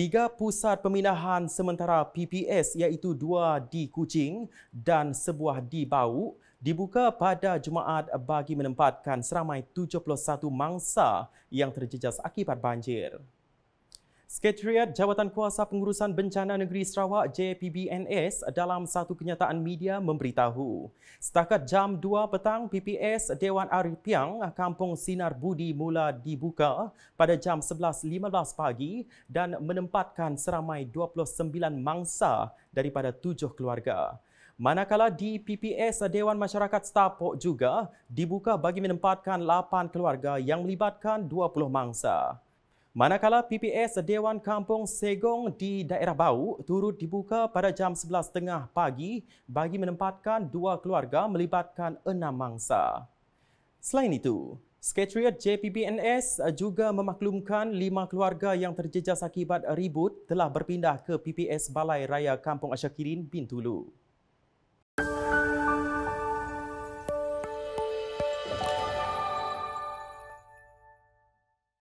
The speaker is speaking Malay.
Tiga pusat pemindahan sementara PPS iaitu dua di Kuching dan sebuah di Bau dibuka pada Jumaat bagi menempatkan seramai 71 mangsa yang terjejas akibat banjir. Sekretariat Jawatan Kuasa Pengurusan Bencana Negeri Sarawak JPBNS dalam satu kenyataan media memberitahu, setakat jam 2 petang PPS Dewan Arif Piang Kampung Sinar Budi mula dibuka pada jam 11.15 pagi dan menempatkan seramai 29 mangsa daripada tujuh keluarga. Manakala di PPS Dewan Masyarakat Stapok juga dibuka bagi menempatkan 8 keluarga yang melibatkan 20 mangsa. Manakala PPS Dewan Kampung Segong di daerah Bau turut dibuka pada jam 11.30 pagi bagi menempatkan dua keluarga melibatkan enam mangsa. Selain itu, Sekretariat JPPNS juga memaklumkan lima keluarga yang terjejas akibat ribut telah berpindah ke PPS Balai Raya Kampung Asyakirin, Bintulu.